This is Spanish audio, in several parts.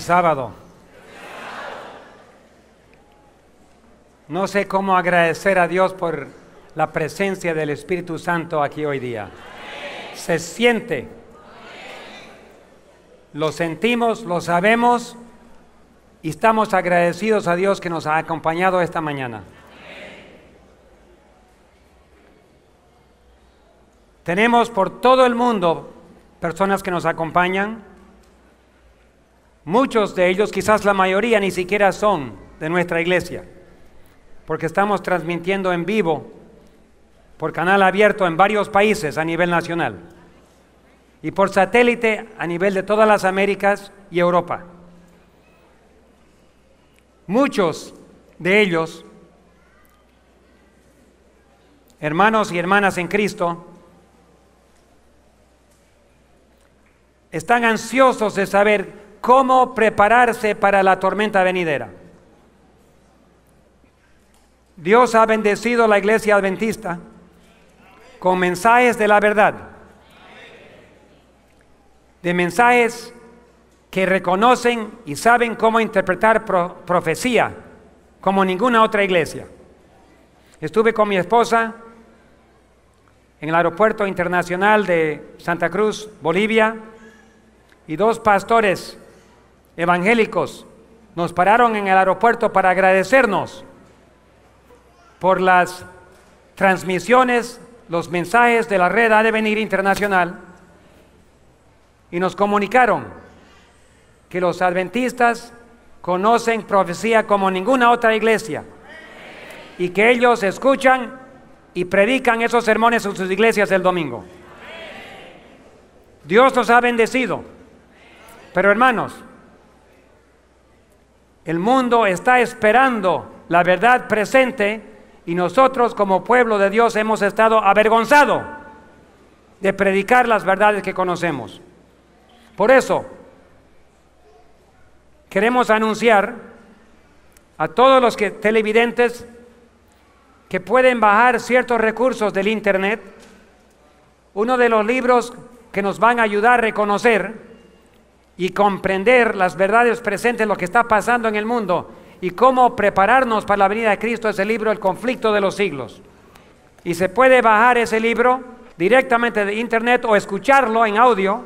sábado. No sé cómo agradecer a Dios por la presencia del Espíritu Santo aquí hoy día. Se siente. Lo sentimos, lo sabemos y estamos agradecidos a Dios que nos ha acompañado esta mañana. Tenemos por todo el mundo personas que nos acompañan Muchos de ellos, quizás la mayoría, ni siquiera son de nuestra iglesia, porque estamos transmitiendo en vivo por canal abierto en varios países a nivel nacional y por satélite a nivel de todas las Américas y Europa. Muchos de ellos, hermanos y hermanas en Cristo, están ansiosos de saber cómo prepararse para la tormenta venidera. Dios ha bendecido la iglesia adventista con mensajes de la verdad, de mensajes que reconocen y saben cómo interpretar profecía como ninguna otra iglesia. Estuve con mi esposa en el Aeropuerto Internacional de Santa Cruz, Bolivia, y dos pastores evangélicos nos pararon en el aeropuerto para agradecernos por las transmisiones, los mensajes de la red A de Venir Internacional y nos comunicaron que los adventistas conocen profecía como ninguna otra iglesia y que ellos escuchan y predican esos sermones en sus iglesias el domingo. Dios los ha bendecido, pero hermanos, el mundo está esperando la verdad presente y nosotros como pueblo de Dios hemos estado avergonzados de predicar las verdades que conocemos. Por eso, queremos anunciar a todos los televidentes que pueden bajar ciertos recursos del Internet, uno de los libros que nos van a ayudar a reconocer y comprender las verdades presentes, lo que está pasando en el mundo y cómo prepararnos para la venida de Cristo ese el libro El conflicto de los siglos. Y se puede bajar ese libro directamente de internet o escucharlo en audio.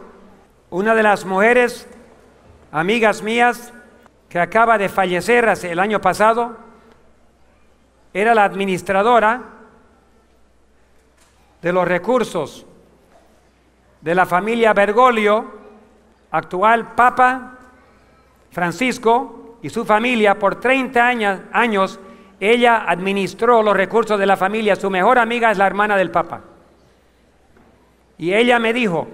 Una de las mujeres, amigas mías, que acaba de fallecer hace el año pasado, era la administradora de los recursos de la familia Bergoglio, actual Papa Francisco y su familia por 30 años, años, ella administró los recursos de la familia. Su mejor amiga es la hermana del Papa. Y ella me dijo,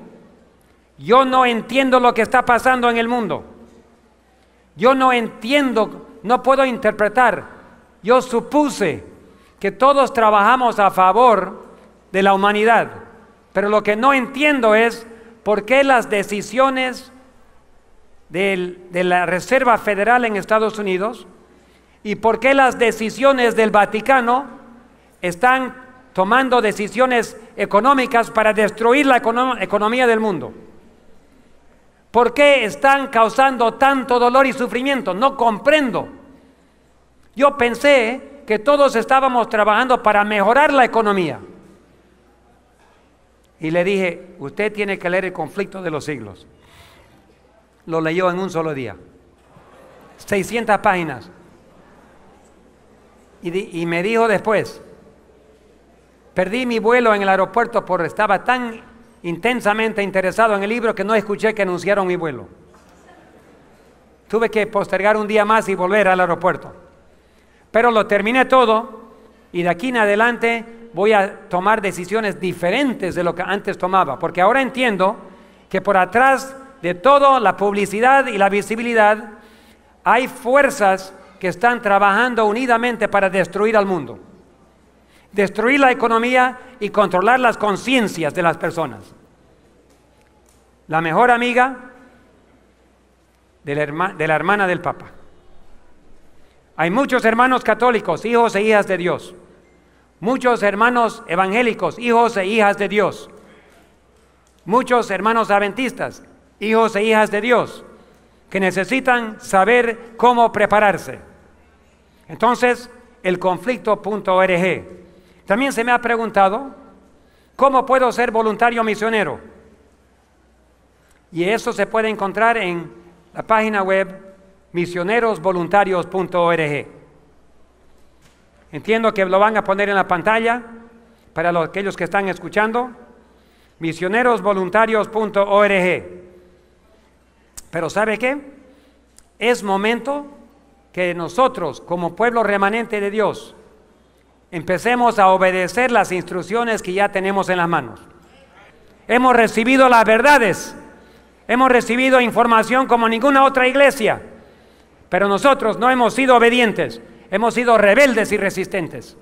yo no entiendo lo que está pasando en el mundo. Yo no entiendo, no puedo interpretar. Yo supuse que todos trabajamos a favor de la humanidad, pero lo que no entiendo es por qué las decisiones de la Reserva Federal en Estados Unidos y por qué las decisiones del Vaticano están tomando decisiones económicas para destruir la economía del mundo. ¿Por qué están causando tanto dolor y sufrimiento? No comprendo. Yo pensé que todos estábamos trabajando para mejorar la economía. Y le dije, usted tiene que leer el conflicto de los siglos. Lo leyó en un solo día. 600 páginas. Y, y me dijo después, perdí mi vuelo en el aeropuerto porque estaba tan intensamente interesado en el libro que no escuché que anunciaron mi vuelo. Tuve que postergar un día más y volver al aeropuerto. Pero lo terminé todo y de aquí en adelante voy a tomar decisiones diferentes de lo que antes tomaba, porque ahora entiendo que por atrás de todo la publicidad y la visibilidad hay fuerzas que están trabajando unidamente para destruir al mundo, destruir la economía y controlar las conciencias de las personas. La mejor amiga de la, de la hermana del Papa. Hay muchos hermanos católicos, hijos e hijas de Dios, Muchos hermanos evangélicos, hijos e hijas de Dios. Muchos hermanos adventistas, hijos e hijas de Dios, que necesitan saber cómo prepararse. Entonces, el conflicto.org. También se me ha preguntado, ¿cómo puedo ser voluntario misionero? Y eso se puede encontrar en la página web misionerosvoluntarios.org. Entiendo que lo van a poner en la pantalla para aquellos que están escuchando. Misionerosvoluntarios.org. Pero ¿sabe qué? Es momento que nosotros, como pueblo remanente de Dios, empecemos a obedecer las instrucciones que ya tenemos en las manos. Hemos recibido las verdades, hemos recibido información como ninguna otra iglesia, pero nosotros no hemos sido obedientes hemos sido rebeldes y resistentes.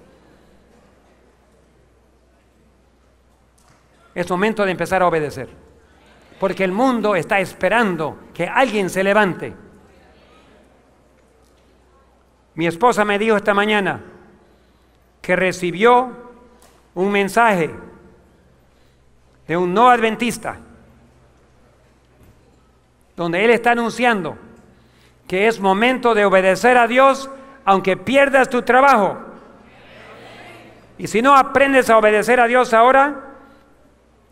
Es momento de empezar a obedecer. Porque el mundo está esperando que alguien se levante. Mi esposa me dijo esta mañana que recibió un mensaje de un no adventista, donde él está anunciando que es momento de obedecer a Dios aunque pierdas tu trabajo. Y si no aprendes a obedecer a Dios ahora,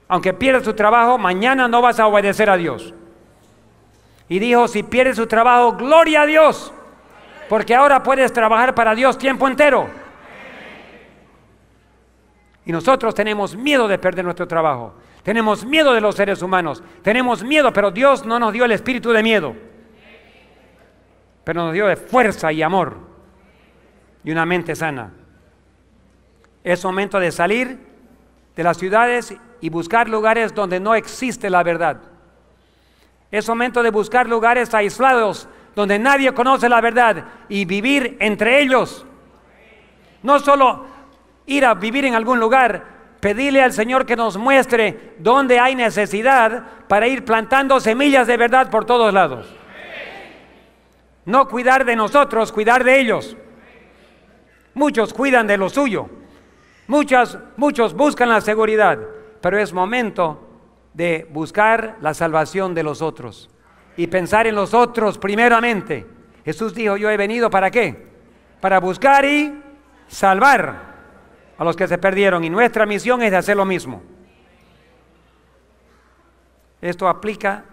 aunque pierdas tu trabajo, mañana no vas a obedecer a Dios. Y dijo, si pierdes tu trabajo, gloria a Dios, porque ahora puedes trabajar para Dios tiempo entero. Y nosotros tenemos miedo de perder nuestro trabajo. Tenemos miedo de los seres humanos. Tenemos miedo, pero Dios no nos dio el espíritu de miedo. Pero nos dio de fuerza y amor y una mente sana. Es momento de salir de las ciudades y buscar lugares donde no existe la verdad. Es momento de buscar lugares aislados donde nadie conoce la verdad y vivir entre ellos. No solo ir a vivir en algún lugar, pedirle al Señor que nos muestre dónde hay necesidad para ir plantando semillas de verdad por todos lados. No cuidar de nosotros, cuidar de ellos. Muchos cuidan de lo suyo. Muchas, muchos buscan la seguridad. Pero es momento de buscar la salvación de los otros. Y pensar en los otros primeramente. Jesús dijo, yo he venido para qué? Para buscar y salvar a los que se perdieron. Y nuestra misión es de hacer lo mismo. Esto aplica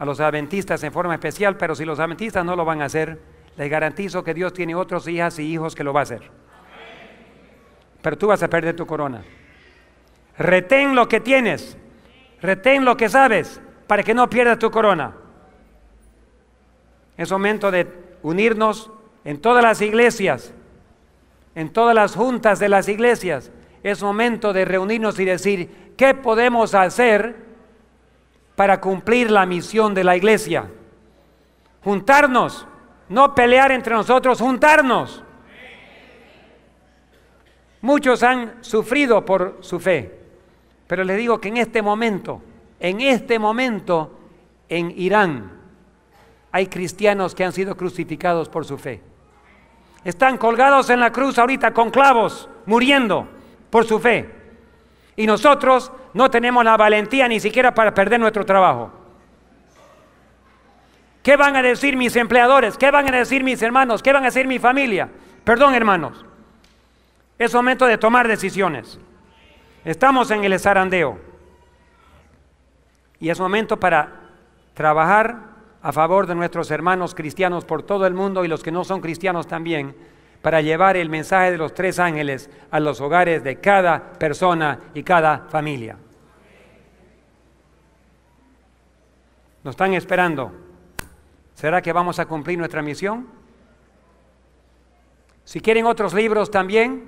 a los adventistas en forma especial, pero si los adventistas no lo van a hacer, les garantizo que Dios tiene otros hijas y hijos que lo va a hacer. Pero tú vas a perder tu corona. Retén lo que tienes, retén lo que sabes, para que no pierdas tu corona. Es momento de unirnos en todas las iglesias, en todas las juntas de las iglesias. Es momento de reunirnos y decir, ¿qué podemos hacer para cumplir la misión de la iglesia? Juntarnos no pelear entre nosotros, juntarnos. Muchos han sufrido por su fe, pero les digo que en este momento, en este momento, en Irán, hay cristianos que han sido crucificados por su fe. Están colgados en la cruz ahorita con clavos, muriendo por su fe. Y nosotros no tenemos la valentía ni siquiera para perder nuestro trabajo. ¿Qué van a decir mis empleadores? ¿Qué van a decir mis hermanos? ¿Qué van a decir mi familia? Perdón, hermanos. Es momento de tomar decisiones. Estamos en el zarandeo. Y es momento para trabajar a favor de nuestros hermanos cristianos por todo el mundo y los que no son cristianos también, para llevar el mensaje de los tres ángeles a los hogares de cada persona y cada familia. Nos están esperando. ¿Será que vamos a cumplir nuestra misión? Si quieren otros libros también,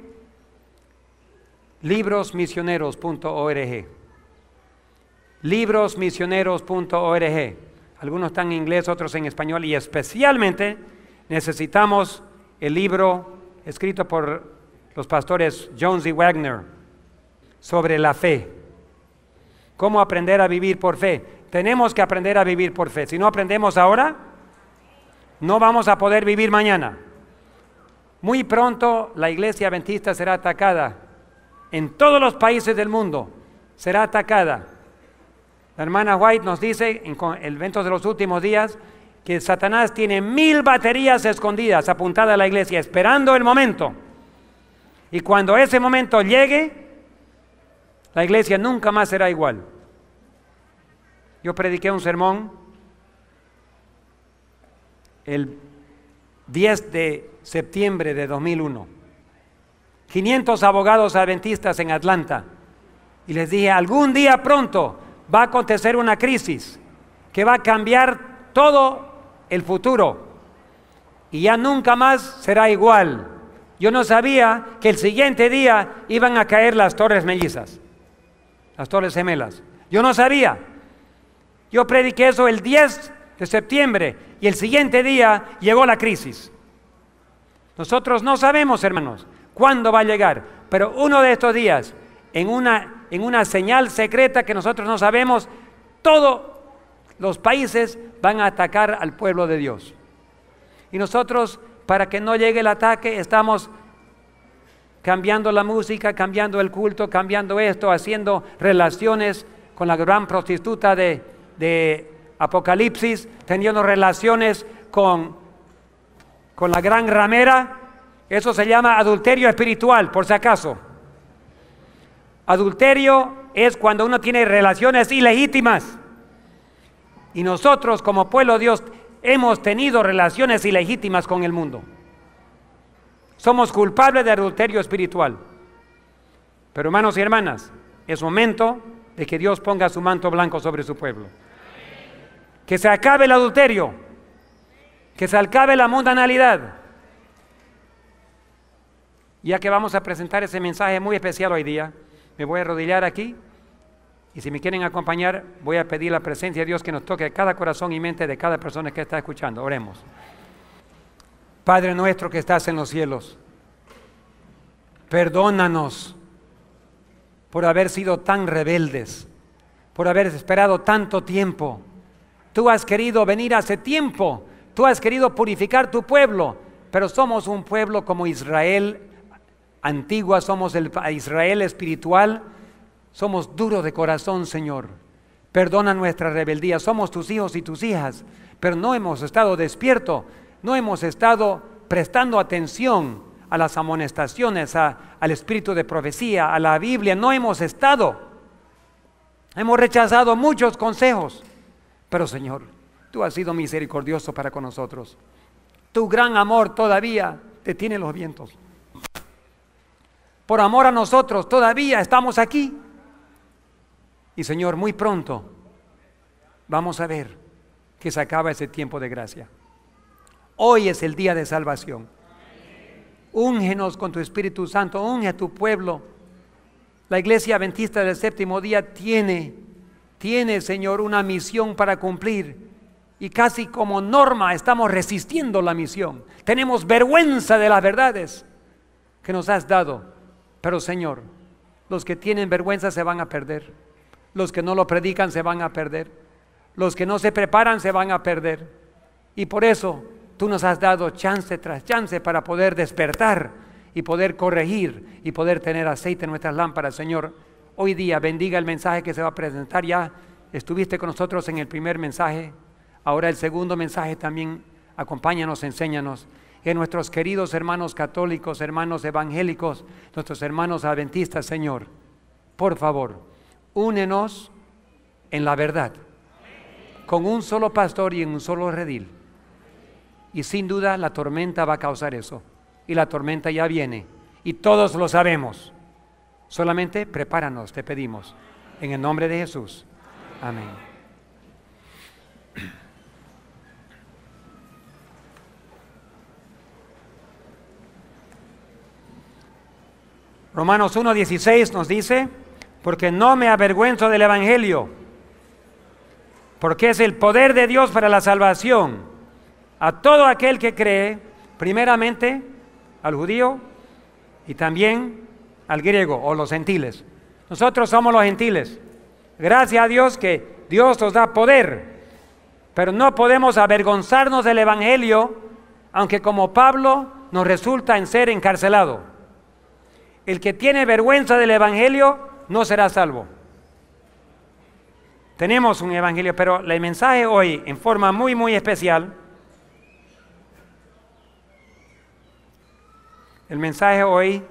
librosmisioneros.org. Librosmisioneros.org. Algunos están en inglés, otros en español y especialmente necesitamos el libro escrito por los pastores Jones y Wagner sobre la fe. ¿Cómo aprender a vivir por fe? Tenemos que aprender a vivir por fe. Si no aprendemos ahora, no vamos a poder vivir mañana. Muy pronto la iglesia adventista será atacada. En todos los países del mundo será atacada. La hermana White nos dice en el evento de los últimos días que Satanás tiene mil baterías escondidas apuntadas a la iglesia, esperando el momento. Y cuando ese momento llegue, la iglesia nunca más será igual. Yo prediqué un sermón el 10 de septiembre de 2001. 500 abogados adventistas en Atlanta. Y les dije, algún día pronto va a acontecer una crisis que va a cambiar todo el futuro. Y ya nunca más será igual. Yo no sabía que el siguiente día iban a caer las torres mellizas, las torres gemelas. Yo no sabía. Yo prediqué eso el 10 de septiembre y el siguiente día llegó la crisis. Nosotros no sabemos, hermanos, cuándo va a llegar, pero uno de estos días, en una, en una señal secreta que nosotros no sabemos, todos los países van a atacar al pueblo de Dios. Y nosotros, para que no llegue el ataque, estamos cambiando la música, cambiando el culto, cambiando esto, haciendo relaciones con la gran prostituta de Apocalipsis, teniendo relaciones con, la gran ramera. Eso se llama adulterio espiritual, por si acaso. Adulterio es cuando uno tiene relaciones ilegítimas. Y nosotros como pueblo de Dios hemos tenido relaciones ilegítimas con el mundo. Somos culpables de adulterio espiritual. Pero hermanos y hermanas, es momento de que Dios ponga su manto blanco sobre su pueblo. Que se acabe el adulterio. Que se acabe la mundanalidad. Ya que vamos a presentar ese mensaje muy especial hoy día, me voy a arrodillar aquí y si me quieren acompañar, voy a pedir la presencia de Dios que nos toque cada corazón y mente de cada persona que está escuchando. Oremos. Padre nuestro que estás en los cielos, perdónanos por haber sido tan rebeldes, por haber esperado tanto tiempo, Tú has querido venir hace tiempo, tú has querido purificar tu pueblo, pero somos un pueblo como Israel antigua, somos el Israel espiritual, somos duros de corazón, Señor. Perdona nuestra rebeldía, somos tus hijos y tus hijas, pero no hemos estado despiertos, no hemos estado prestando atención a las amonestaciones, al espíritu de profecía, a la Biblia, no hemos estado. Hemos rechazado muchos consejos. Pero Señor, tú has sido misericordioso para con nosotros. Tu gran amor todavía te tiene los vientos. Por amor a nosotros todavía estamos aquí. Y Señor, muy pronto vamos a ver que se acaba ese tiempo de gracia. Hoy es el día de salvación. Úngenos con tu Espíritu Santo, unge a tu pueblo. La iglesia adventista del séptimo día tiene tiene, Señor, una misión para cumplir. Y casi como norma estamos resistiendo la misión. Tenemos vergüenza de las verdades que nos has dado. Pero, Señor, los que tienen vergüenza se van a perder. Los que no lo predican se van a perder. Los que no se preparan se van a perder. Y por eso tú nos has dado chance tras chance para poder despertar y poder corregir y poder tener aceite en nuestras lámparas, Señor hoy día bendiga el mensaje que se va a presentar. Ya estuviste con nosotros en el primer mensaje, ahora el segundo mensaje también. Acompáñanos, enséñanos. Que nuestros queridos hermanos católicos, hermanos evangélicos, nuestros hermanos adventistas, Señor, por favor, únenos en la verdad, con un solo pastor y en un solo redil. Y sin duda la tormenta va a causar eso. Y la tormenta ya viene. Y todos lo sabemos. Solamente prepáranos, te pedimos. En el nombre de Jesús. Amén. Romanos 1.16 nos dice, porque no me avergüenzo del Evangelio, porque es el poder de Dios para la salvación a todo aquel que cree, primeramente al judío y también al griego o los gentiles. Nosotros somos los gentiles. Gracias a Dios que Dios nos da poder, pero no podemos avergonzarnos del Evangelio, aunque como Pablo nos resulta en ser encarcelado. El que tiene vergüenza del Evangelio no será salvo. Tenemos un Evangelio, pero el mensaje hoy, en forma muy, muy especial, el mensaje hoy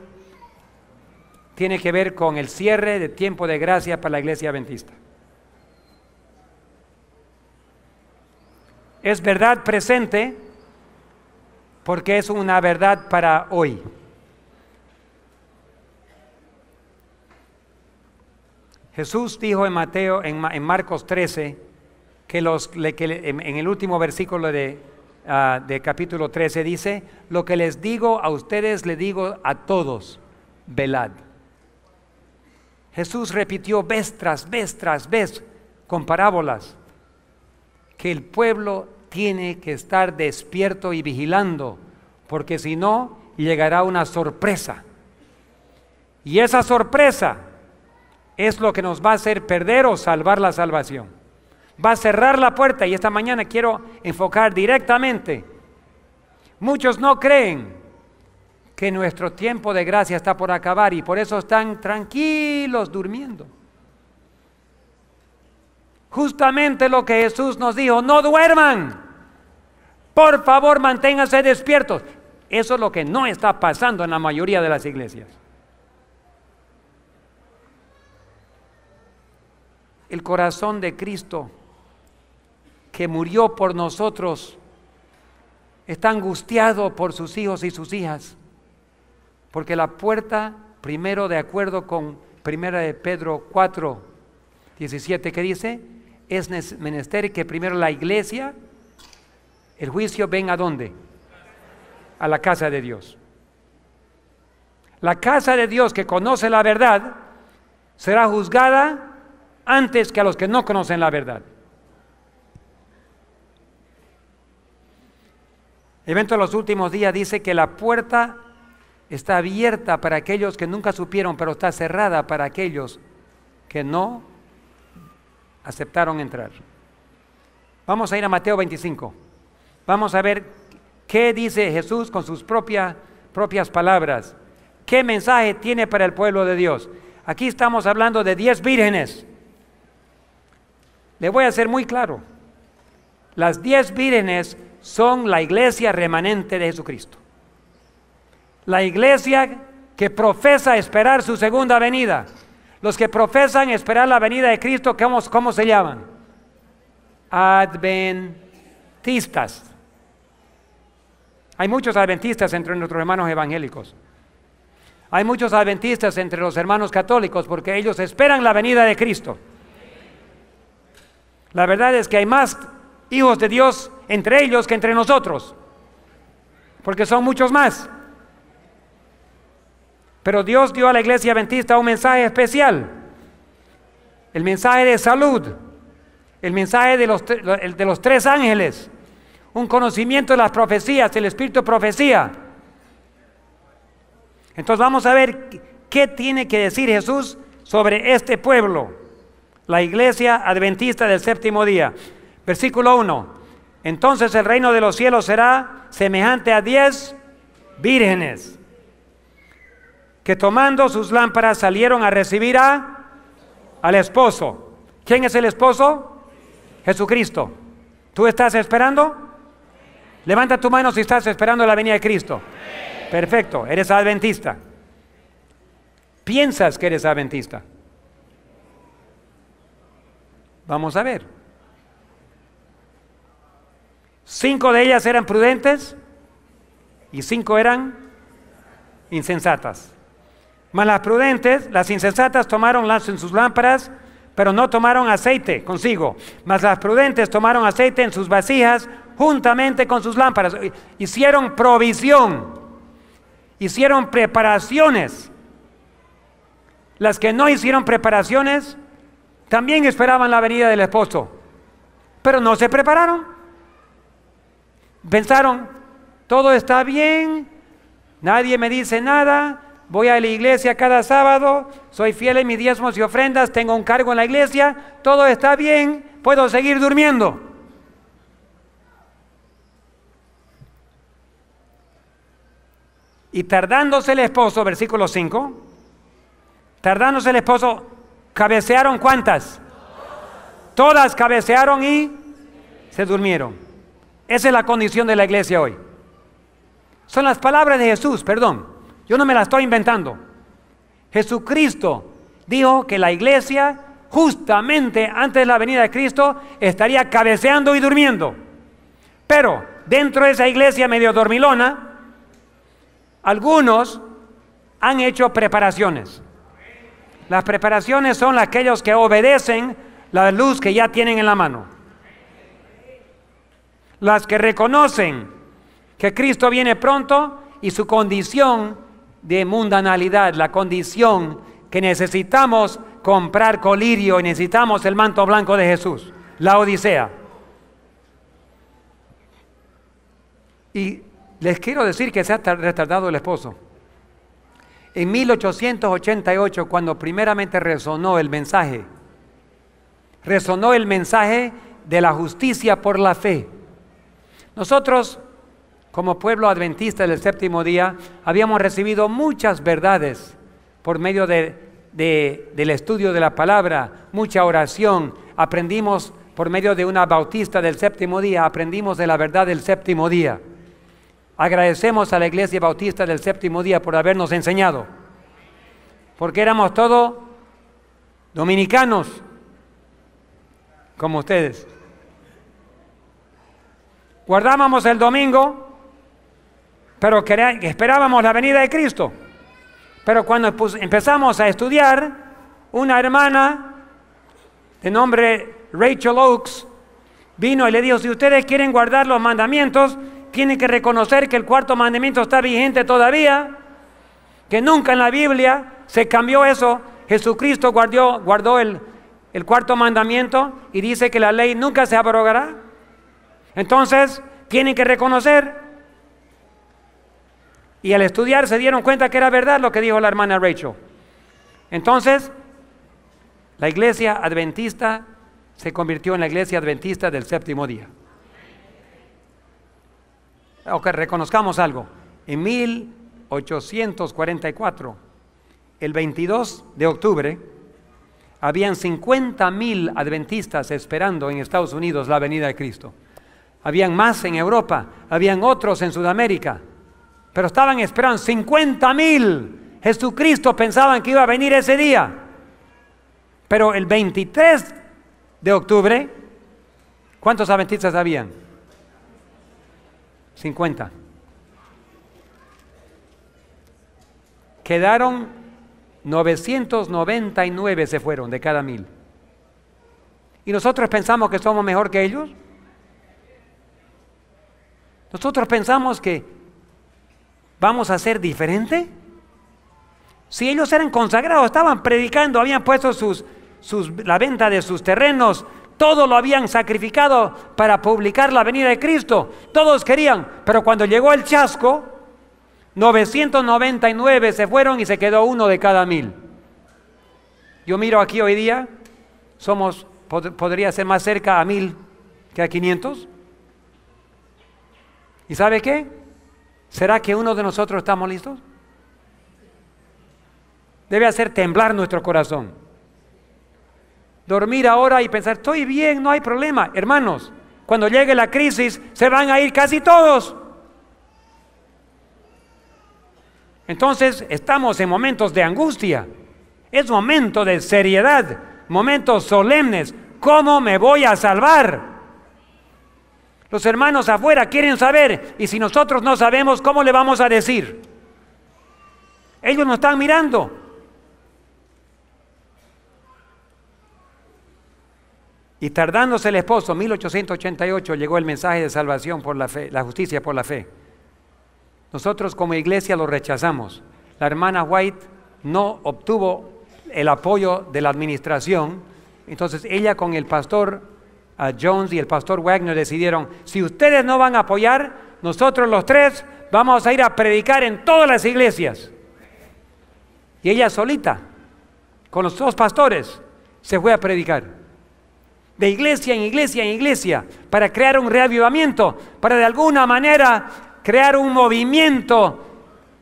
tiene que ver con el cierre de tiempo de gracia para la iglesia adventista. Es verdad presente porque es una verdad para hoy. Jesús dijo en Mateo, en, Marcos 13, que, los, que en, el último versículo de, ah, de capítulo 13 dice, lo que les digo a ustedes, le digo a todos, velad. Jesús repitió vez tras vez tras vez con parábolas que el pueblo tiene que estar despierto y vigilando, porque si no, llegará una sorpresa. Y esa sorpresa es lo que nos va a hacer perder o salvar la salvación. Va a cerrar la puerta y esta mañana quiero enfocar directamente. Muchos no creen que nuestro tiempo de gracia está por acabar y por eso están tranquilos durmiendo. Justamente lo que Jesús nos dijo, no duerman, por favor manténganse despiertos. Eso es lo que no está pasando en la mayoría de las iglesias. El corazón de Cristo que murió por nosotros está angustiado por sus hijos y sus hijas porque la puerta, primero de acuerdo con 1 de Pedro 4, 17, que dice, es menester que primero la iglesia, el juicio venga a dónde? A la casa de Dios. La casa de Dios que conoce la verdad será juzgada antes que a los que no conocen la verdad. El evento de los últimos días dice que la puerta Está abierta para aquellos que nunca supieron, pero está cerrada para aquellos que no aceptaron entrar. Vamos a ir a Mateo 25. Vamos a ver qué dice Jesús con sus propias palabras. ¿Qué mensaje tiene para el pueblo de Dios? Aquí estamos hablando de diez vírgenes. Le voy a ser muy claro. Las diez vírgenes son la iglesia remanente de Jesucristo la iglesia que profesa esperar su segunda venida. Los que profesan esperar la venida de Cristo, ¿cómo, se llaman? Adventistas. Hay muchos adventistas entre nuestros hermanos evangélicos. Hay muchos adventistas entre los hermanos católicos porque ellos esperan la venida de Cristo. La verdad es que hay más hijos de Dios entre ellos que entre nosotros, porque son muchos más. Pero Dios dio a la iglesia adventista un mensaje especial. El mensaje de salud. El mensaje de los, de los tres ángeles. Un conocimiento de las profecías, el espíritu de profecía. Entonces vamos a ver qué tiene que decir Jesús sobre este pueblo, la iglesia adventista del séptimo día. Versículo 1. Entonces el reino de los cielos será semejante a diez vírgenes que tomando sus lámparas salieron a recibir a, al esposo. ¿Quién es el esposo? Jesucristo. ¿Tú estás esperando? Levanta tu mano si estás esperando la venida de Cristo. Perfecto, eres adventista. Piensas que eres adventista. Vamos a ver. Cinco de ellas eran prudentes y cinco eran insensatas. Mas las prudentes, las insensatas tomaron en sus lámparas, pero no tomaron aceite consigo. Mas las prudentes tomaron aceite en sus vasijas juntamente con sus lámparas. Hicieron provisión, hicieron preparaciones. Las que no hicieron preparaciones también esperaban la venida del esposo, pero no se prepararon. Pensaron, todo está bien, nadie me dice nada, voy a la iglesia cada sábado, soy fiel en mis diezmos y ofrendas, tengo un cargo en la iglesia, todo está bien, puedo seguir durmiendo. Y tardándose el esposo, versículo 5, tardándose el esposo, cabecearon cuántas? Todas cabecearon y se durmieron. Esa es la condición de la iglesia hoy. Son las palabras de Jesús, perdón. Yo no me la estoy inventando. Jesucristo dijo que la iglesia, justamente antes de la venida de Cristo, estaría cabeceando y durmiendo. Pero dentro de esa iglesia medio dormilona, algunos han hecho preparaciones. Las preparaciones son aquellos que obedecen la luz que ya tienen en la mano. Las que reconocen que Cristo viene pronto y su condición de mundanalidad, la condición que necesitamos comprar colirio y necesitamos el manto blanco de Jesús, la Odisea. Y les quiero decir que se ha retardado el esposo. En 1888, cuando primeramente resonó el mensaje, resonó el mensaje de la justicia por la fe. Nosotros como pueblo adventista del séptimo día, habíamos recibido muchas verdades por medio de, del estudio de la palabra, mucha oración. Aprendimos por medio de una bautista del séptimo día, aprendimos de la verdad del séptimo día. Agradecemos a la iglesia bautista del séptimo día por habernos enseñado, porque éramos todos dominicanos, como ustedes. Guardábamos el domingo, pero esperábamos la venida de Cristo. Pero cuando empezamos a estudiar, una hermana de nombre Rachel Oaks vino y le dijo, si ustedes quieren guardar los mandamientos, tienen que reconocer que el cuarto mandamiento está vigente todavía, que nunca en la Biblia se cambió eso. Jesucristo guardó el, el cuarto mandamiento y dice que la ley nunca se abrogará. Entonces, tienen que reconocer y al estudiar se dieron cuenta que era verdad lo que dijo la hermana Rachel. Entonces, la iglesia adventista se convirtió en la iglesia adventista del séptimo día. Ok, reconozcamos algo. En 1844, el 22 de octubre, habían 50 mil adventistas esperando en Estados Unidos la venida de Cristo. Habían más en Europa, habían otros en Sudamérica pero estaban esperando 50 mil. Jesucristo pensaban que iba a venir ese día. Pero el 23 de octubre, ¿cuántos aventistas habían? 50. Quedaron 999 se fueron de cada mil. ¿Y nosotros pensamos que somos mejor que ellos? Nosotros pensamos que ¿Vamos a ser diferente? Si ellos eran consagrados, estaban predicando, habían puesto sus, la venta de sus terrenos, todo lo habían sacrificado para publicar la venida de Cristo. Todos querían, pero cuando llegó el chasco, 999 se fueron y se quedó uno de cada mil. Yo miro aquí hoy día, somos, podría ser más cerca a mil que a 500. ¿Y sabe qué? ¿Será que uno de nosotros estamos listos? Debe hacer temblar nuestro corazón. Dormir ahora y pensar, estoy bien, no hay problema. Hermanos, cuando llegue la crisis, se van a ir casi todos. Entonces, estamos en momentos de angustia. Es momento de seriedad, momentos solemnes. ¿Cómo me voy a salvar? Los hermanos afuera quieren saber y si nosotros no sabemos, ¿cómo le vamos a decir? Ellos nos están mirando. Y tardándose el esposo, 1888 llegó el mensaje de salvación por la fe, la justicia por la fe. Nosotros como iglesia lo rechazamos. La hermana White no obtuvo el apoyo de la administración, entonces ella con el pastor a Jones y el pastor Wagner decidieron, si ustedes no van a apoyar, nosotros los tres vamos a ir a predicar en todas las iglesias. Y ella solita, con los dos pastores, se fue a predicar. De iglesia en iglesia en iglesia, para crear un reavivamiento, para de alguna manera crear un movimiento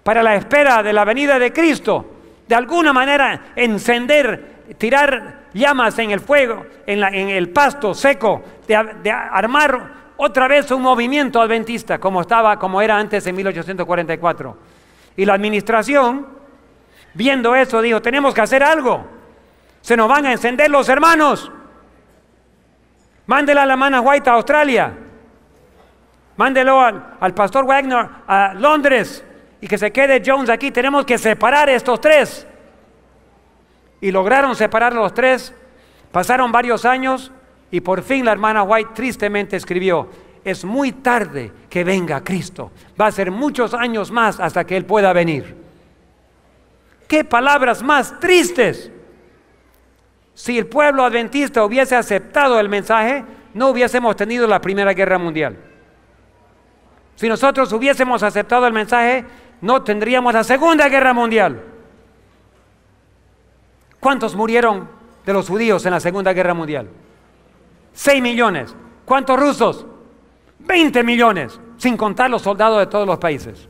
para la espera de la venida de Cristo. De alguna manera encender, tirar llamas en el fuego, en, el pasto seco, de, armar otra vez un movimiento adventista como estaba, como era antes en 1844. Y la administración, viendo eso, dijo, tenemos que hacer algo. Se nos van a encender los hermanos. Mándela a la mano White a Australia. Mándelo al, al pastor Wagner a Londres y que se quede Jones aquí. Tenemos que separar estos tres y lograron separar a los tres. Pasaron varios años y por fin la hermana White tristemente escribió, es muy tarde que venga Cristo. Va a ser muchos años más hasta que Él pueda venir. ¿Qué palabras más tristes? Si el pueblo adventista hubiese aceptado el mensaje, no hubiésemos tenido la Primera Guerra Mundial. Si nosotros hubiésemos aceptado el mensaje, no tendríamos la Segunda Guerra Mundial. ¿Cuántos murieron de los judíos en la Segunda Guerra Mundial? 6 millones. ¿Cuántos rusos? 20 millones, sin contar los soldados de todos los países.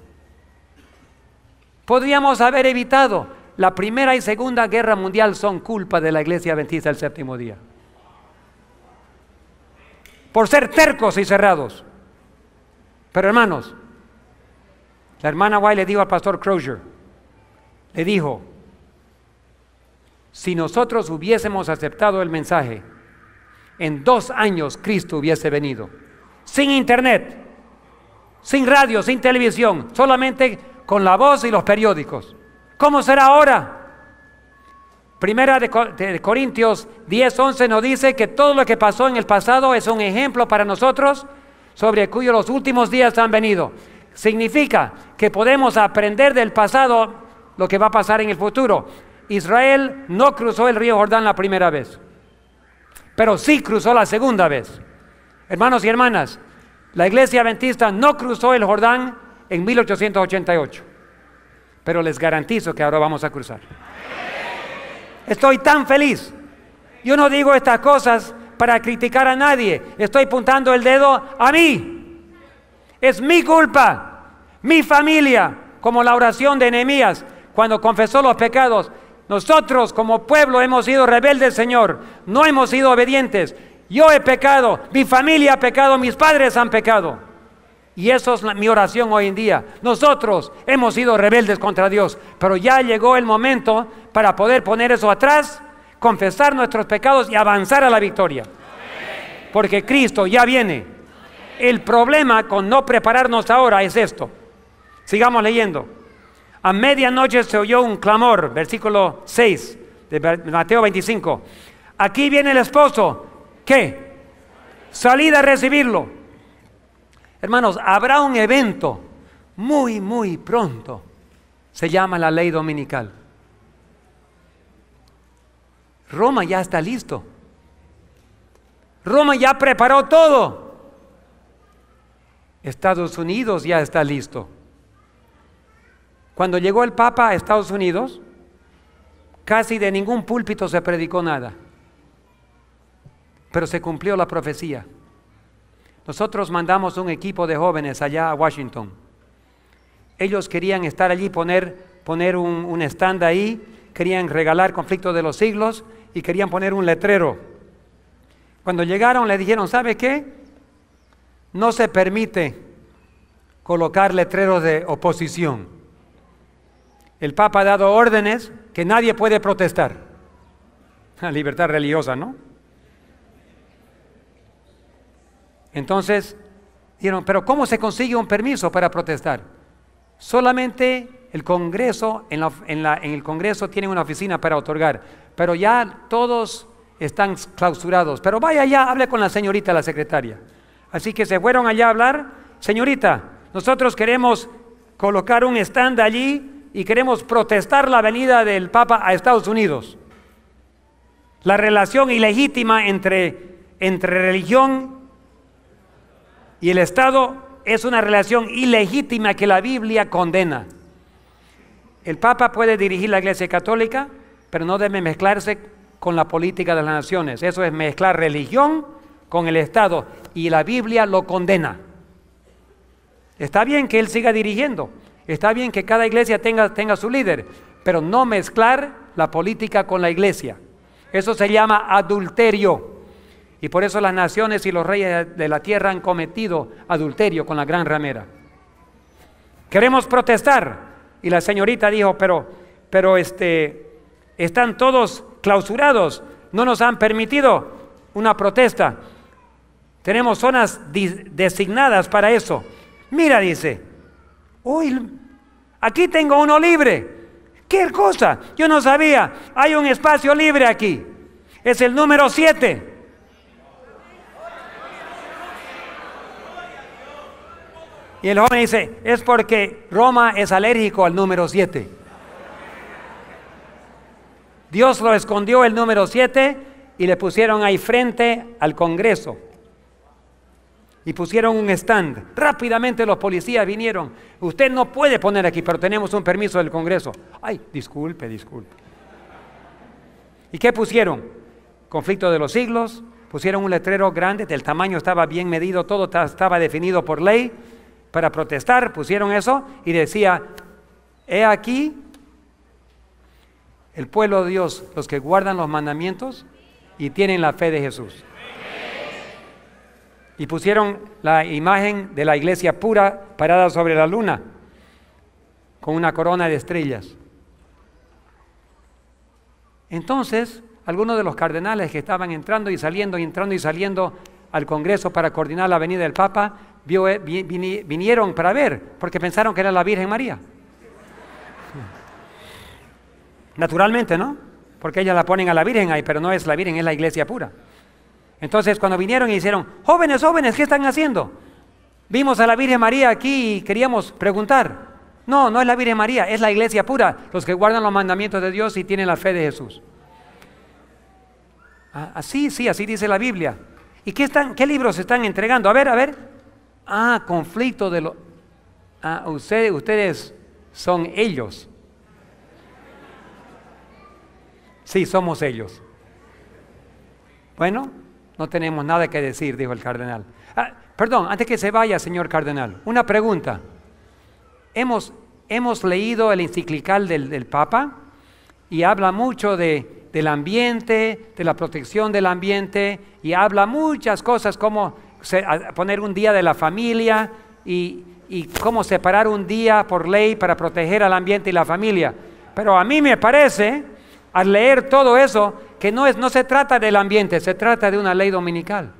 Podríamos haber evitado. La Primera y Segunda Guerra Mundial son culpa de la Iglesia Adventista el séptimo día. Por ser tercos y cerrados. Pero hermanos, la hermana White le dijo al pastor Crozier, le dijo, si nosotros hubiésemos aceptado el mensaje, en dos años Cristo hubiese venido. Sin internet, sin radio, sin televisión, solamente con la voz y los periódicos. ¿Cómo será ahora? Primera de, Corintios 10, nos dice que todo lo que pasó en el pasado es un ejemplo para nosotros sobre cuyo los últimos días han venido. Significa que podemos aprender del pasado lo que va a pasar en el futuro. Israel no cruzó el río Jordán la primera vez, pero sí cruzó la segunda vez. Hermanos y hermanas, la iglesia adventista no cruzó el Jordán en 1888, pero les garantizo que ahora vamos a cruzar. Estoy tan feliz. Yo no digo estas cosas para criticar a nadie, estoy apuntando el dedo a mí. Es mi culpa, mi familia, como la oración de enemías cuando confesó los pecados, nosotros como pueblo hemos sido rebeldes, Señor. No hemos sido obedientes. Yo he pecado, mi familia ha pecado, mis padres han pecado. Y eso es mi oración hoy en día. Nosotros hemos sido rebeldes contra Dios, pero ya llegó el momento para poder poner eso atrás, confesar nuestros pecados y avanzar a la victoria. Porque Cristo ya viene. El problema con no prepararnos ahora es esto. Sigamos leyendo. A medianoche se oyó un clamor, versículo 6 de Mateo 25. Aquí viene el esposo. ¿Qué? salida a recibirlo. Hermanos, habrá un evento muy, muy pronto. Se llama la ley dominical. Roma ya está listo. Roma ya preparó todo. Estados Unidos ya está listo. Cuando llegó el Papa a Estados Unidos, casi de ningún púlpito se predicó nada, pero se cumplió la profecía. Nosotros mandamos un equipo de jóvenes allá a Washington. Ellos querían estar allí, poner, poner un, stand ahí, querían regalar conflictos de los siglos y querían poner un letrero. Cuando llegaron le dijeron, ¿sabe qué? No se permite colocar letreros de oposición. El Papa ha dado órdenes que nadie puede protestar. La libertad religiosa, ¿no? Entonces, dijeron, pero ¿cómo se consigue un permiso para protestar? Solamente el Congreso, en, el Congreso tiene una oficina para otorgar, pero ya todos están clausurados. Pero vaya allá, hable con la señorita, la secretaria. Así que se fueron allá a hablar, señorita, nosotros queremos colocar un stand allí y queremos protestar la venida del Papa a Estados Unidos. La relación ilegítima entre, entre religión y el Estado es una relación ilegítima que la Biblia condena. El Papa puede dirigir la Iglesia Católica, pero no debe mezclarse con la política de las naciones. Eso es mezclar religión con el Estado y la Biblia lo condena. Está bien que él siga dirigiendo, Está bien que cada iglesia tenga, tenga su líder, pero no mezclar la política con la iglesia. Eso se llama adulterio. Y por eso las naciones y los reyes de la tierra han cometido adulterio con la gran ramera. Queremos protestar. Y la señorita dijo, pero, pero este, están todos clausurados. No nos han permitido una protesta. Tenemos zonas designadas para eso. Mira, dice, Uy, aquí tengo uno libre. ¿Qué cosa? Yo no sabía. Hay un espacio libre aquí. Es el número 7. Y el joven dice, es porque Roma es alérgico al número 7. Dios lo escondió el número 7 y le pusieron ahí frente al Congreso y pusieron un stand. Rápidamente los policías vinieron. Usted no puede poner aquí, pero tenemos un permiso del Congreso. Ay, disculpe, disculpe. ¿Y qué pusieron? Conflicto de los siglos, pusieron un letrero grande, del tamaño estaba bien medido, todo estaba definido por ley. Para protestar pusieron eso y decía, he aquí el pueblo de Dios, los que guardan los mandamientos y tienen la fe de Jesús y pusieron la imagen de la iglesia pura parada sobre la luna con una corona de estrellas. Entonces, algunos de los cardenales que estaban entrando y saliendo y entrando y saliendo al Congreso para coordinar la venida del Papa, eh, vinieron para ver, porque pensaron que era la Virgen María. Naturalmente, ¿no? Porque ellas la ponen a la Virgen ahí, pero no es la Virgen, es la iglesia pura. Entonces cuando vinieron y dijeron, jóvenes, jóvenes, ¿qué están haciendo? Vimos a la Virgen María aquí y queríamos preguntar. No, no es la Virgen María, es la iglesia pura, los que guardan los mandamientos de Dios y tienen la fe de Jesús. Ah, así, sí, así dice la Biblia. ¿Y qué, están, qué libros están entregando? A ver, a ver. Ah, conflicto de los... Ah, ustedes, ustedes son ellos. Sí, somos ellos. Bueno, no tenemos nada que decir, dijo el cardenal. Ah, perdón, antes que se vaya, señor cardenal, una pregunta. Hemos, hemos leído el enciclical del, Papa y habla mucho de, del ambiente, de la protección del ambiente y habla muchas cosas como poner un día de la familia y, y cómo separar un día por ley para proteger al ambiente y la familia. Pero a mí me parece al leer todo eso que no, es, no se trata del ambiente, se trata de una ley dominical.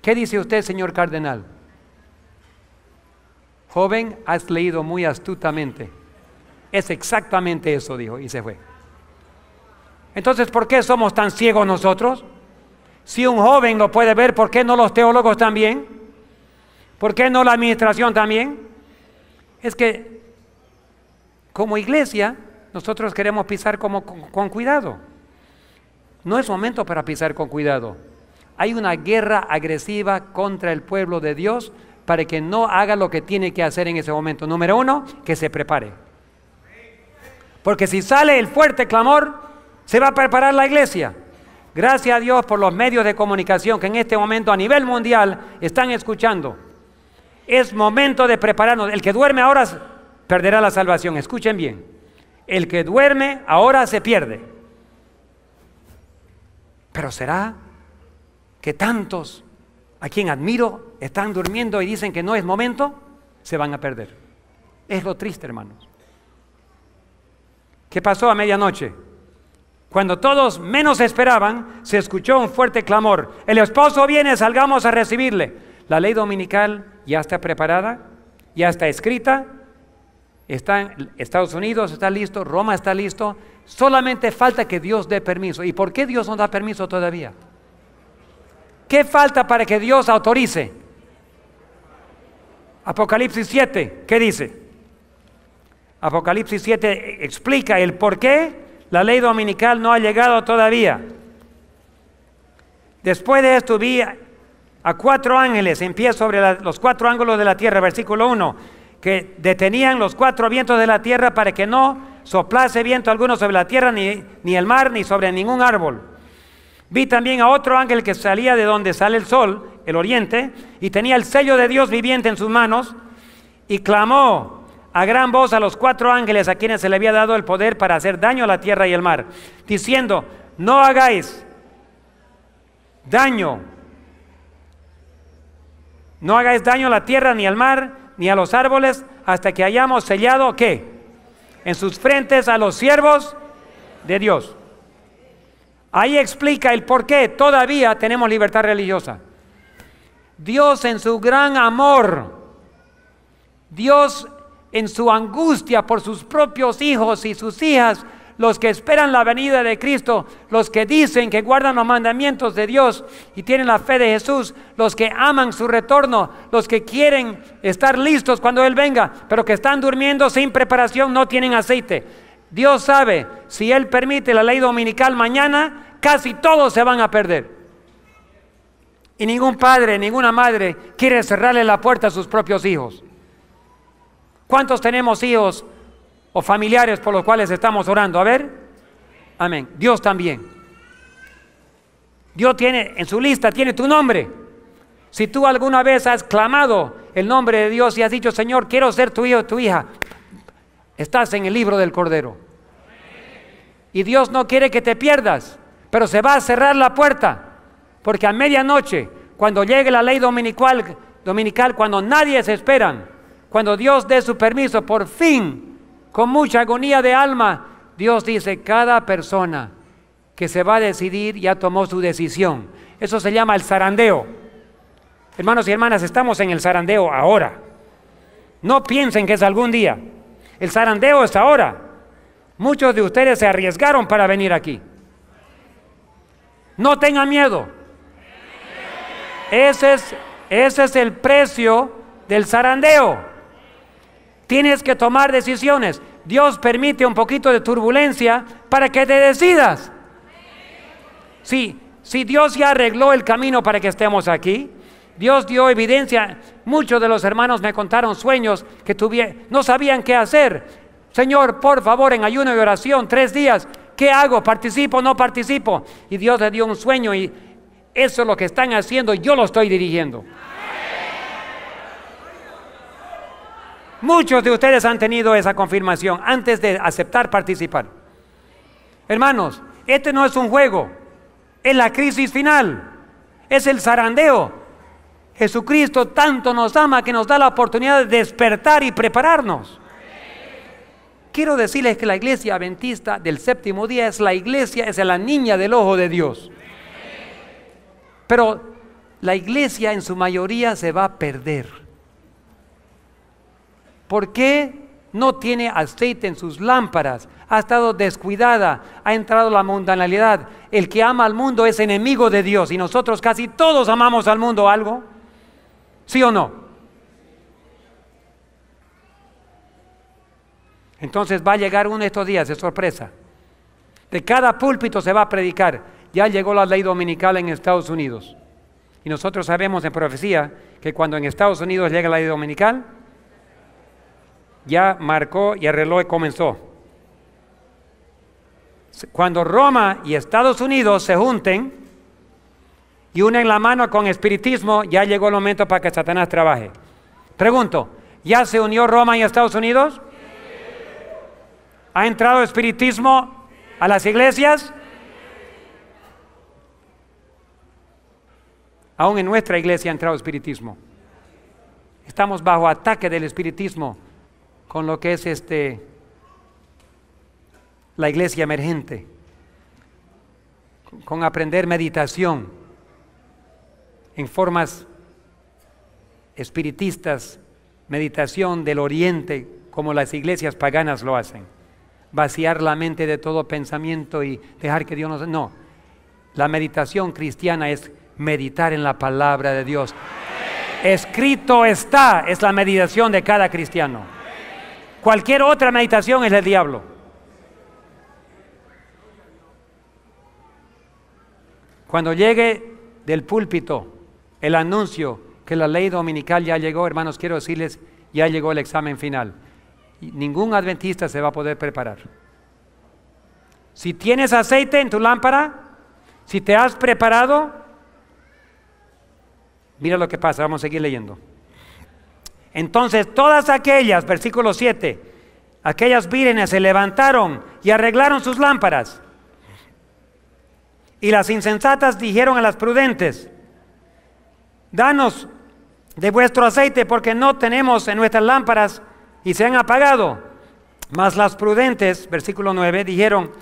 ¿Qué dice usted, señor cardenal? Joven, has leído muy astutamente. Es exactamente eso, dijo, y se fue. Entonces, ¿por qué somos tan ciegos nosotros? Si un joven lo puede ver, ¿por qué no los teólogos también? ¿Por qué no la administración también? Es que como iglesia nosotros queremos pisar como con, con cuidado. No es momento para pisar con cuidado. Hay una guerra agresiva contra el pueblo de Dios para que no haga lo que tiene que hacer en ese momento. Número uno, que se prepare. Porque si sale el fuerte clamor, se va a preparar la iglesia. Gracias a Dios por los medios de comunicación que en este momento a nivel mundial están escuchando. Es momento de prepararnos. El que duerme ahora perderá la salvación. Escuchen bien. El que duerme ahora se pierde. Pero será que tantos a quien admiro están durmiendo y dicen que no es momento, se van a perder. Es lo triste, hermanos. ¿Qué pasó a medianoche? Cuando todos menos esperaban, se escuchó un fuerte clamor. El esposo viene, salgamos a recibirle. La ley dominical ya está preparada, ya está escrita, están, Estados Unidos está listo, Roma está listo, solamente falta que Dios dé permiso. ¿Y por qué Dios no da permiso todavía? ¿Qué falta para que Dios autorice? Apocalipsis 7, ¿qué dice? Apocalipsis 7 explica el por qué la ley dominical no ha llegado todavía. Después de esto vi a cuatro ángeles en pie sobre los cuatro ángulos de la tierra, versículo 1 que detenían los cuatro vientos de la tierra para que no soplase viento alguno sobre la tierra, ni, ni el mar, ni sobre ningún árbol. Vi también a otro ángel que salía de donde sale el sol, el oriente, y tenía el sello de Dios viviente en sus manos, y clamó a gran voz a los cuatro ángeles a quienes se le había dado el poder para hacer daño a la tierra y el mar, diciendo, no hagáis daño, no hagáis daño a la tierra ni al mar, ni a los árboles hasta que hayamos sellado qué? En sus frentes a los siervos de Dios. Ahí explica el por qué todavía tenemos libertad religiosa. Dios en su gran amor, Dios en su angustia por sus propios hijos y sus hijas, los que esperan la venida de Cristo, los que dicen que guardan los mandamientos de Dios y tienen la fe de Jesús, los que aman su retorno, los que quieren estar listos cuando Él venga, pero que están durmiendo sin preparación, no tienen aceite. Dios sabe, si Él permite la ley dominical mañana, casi todos se van a perder. Y ningún padre, ninguna madre quiere cerrarle la puerta a sus propios hijos. ¿Cuántos tenemos hijos o familiares por los cuales estamos orando. A ver, amén. Dios también. Dios tiene, en su lista tiene tu nombre. Si tú alguna vez has clamado el nombre de Dios y has dicho, Señor, quiero ser tu hijo, tu hija, estás en el libro del Cordero. Y Dios no quiere que te pierdas, pero se va a cerrar la puerta. Porque a medianoche, cuando llegue la ley dominical, dominical cuando nadie se espera, cuando Dios dé su permiso, por fin con mucha agonía de alma, Dios dice, cada persona que se va a decidir ya tomó su decisión. Eso se llama el zarandeo. Hermanos y hermanas, estamos en el zarandeo ahora. No piensen que es algún día. El zarandeo es ahora. Muchos de ustedes se arriesgaron para venir aquí. No tengan miedo. Ese es, ese es el precio del zarandeo. Tienes que tomar decisiones. Dios permite un poquito de turbulencia para que te decidas. Sí, si Dios ya arregló el camino para que estemos aquí, Dios dio evidencia. Muchos de los hermanos me contaron sueños que tuvieron, no sabían qué hacer. Señor, por favor, en ayuno y oración, tres días, ¿qué hago? ¿Participo? ¿No participo? Y Dios le dio un sueño y eso es lo que están haciendo, y yo lo estoy dirigiendo. Muchos de ustedes han tenido esa confirmación antes de aceptar participar. Hermanos, este no es un juego, es la crisis final, es el zarandeo. Jesucristo tanto nos ama que nos da la oportunidad de despertar y prepararnos. Quiero decirles que la iglesia adventista del séptimo día es la iglesia, es la niña del ojo de Dios. Pero la iglesia en su mayoría se va a perder ¿Por qué no tiene aceite en sus lámparas? Ha estado descuidada, ha entrado la mundanalidad. El que ama al mundo es enemigo de Dios y nosotros casi todos amamos al mundo algo. ¿Sí o no? Entonces va a llegar uno de estos días de sorpresa. De cada púlpito se va a predicar. Ya llegó la ley dominical en Estados Unidos. Y nosotros sabemos en profecía que cuando en Estados Unidos llega la ley dominical, ya marcó y el y comenzó. Cuando Roma y Estados Unidos se junten y unen la mano con espiritismo, ya llegó el momento para que Satanás trabaje. Pregunto, ¿ya se unió Roma y Estados Unidos? ¿Ha entrado espiritismo a las iglesias? Aún en nuestra iglesia ha entrado espiritismo. Estamos bajo ataque del espiritismo con lo que es este la iglesia emergente, con aprender meditación en formas espiritistas, meditación del oriente, como las iglesias paganas lo hacen. Vaciar la mente de todo pensamiento y dejar que Dios nos... No, la meditación cristiana es meditar en la palabra de Dios. Escrito está, es la meditación de cada cristiano. Cualquier otra meditación es del diablo. Cuando llegue del púlpito el anuncio que la ley dominical ya llegó, hermanos, quiero decirles, ya llegó el examen final. Ningún adventista se va a poder preparar. Si tienes aceite en tu lámpara, si te has preparado, mira lo que pasa, vamos a seguir leyendo. Entonces todas aquellas, versículo 7, aquellas vírgenes se levantaron y arreglaron sus lámparas. Y las insensatas dijeron a las prudentes, danos de vuestro aceite porque no tenemos en nuestras lámparas y se han apagado. Mas las prudentes, versículo 9, dijeron,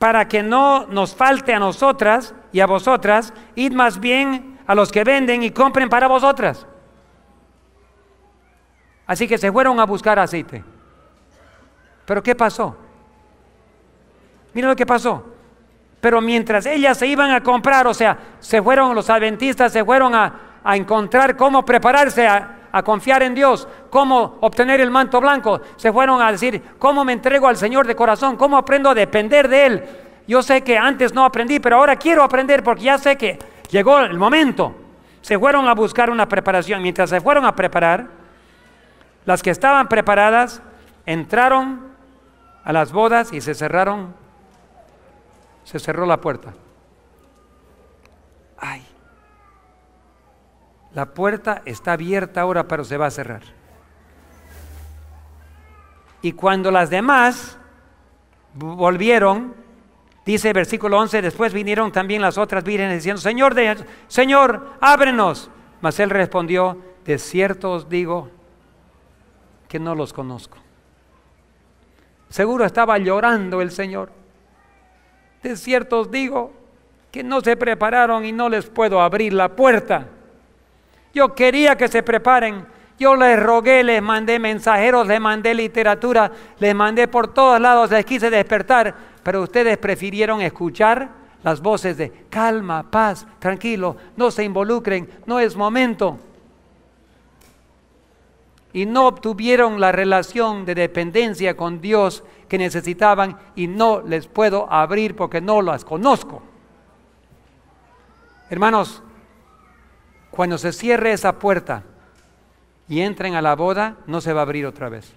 para que no nos falte a nosotras y a vosotras, id más bien a los que venden y compren para vosotras. Así que se fueron a buscar aceite. Pero ¿qué pasó? Mira lo que pasó. Pero mientras ellas se iban a comprar, o sea, se fueron los adventistas, se fueron a, a encontrar cómo prepararse a, a confiar en Dios, cómo obtener el manto blanco. Se fueron a decir, ¿cómo me entrego al Señor de corazón? ¿Cómo aprendo a depender de Él? Yo sé que antes no aprendí, pero ahora quiero aprender porque ya sé que llegó el momento. Se fueron a buscar una preparación. Mientras se fueron a preparar, las que estaban preparadas entraron a las bodas y se cerraron. Se cerró la puerta. Ay, la puerta está abierta ahora, pero se va a cerrar. Y cuando las demás volvieron, dice el versículo 11, después vinieron también las otras vírgenes diciendo, Señor, Señor, ábrenos. Mas él respondió, de cierto os digo, que no los conozco. Seguro estaba llorando el Señor. De cierto os digo que no se prepararon y no les puedo abrir la puerta. Yo quería que se preparen. Yo les rogué, les mandé mensajeros, les mandé literatura, les mandé por todos lados, les quise despertar, pero ustedes prefirieron escuchar las voces de calma, paz, tranquilo, no se involucren, no es momento y no obtuvieron la relación de dependencia con Dios que necesitaban y no les puedo abrir porque no las conozco. Hermanos, cuando se cierre esa puerta y entren a la boda, no se va a abrir otra vez.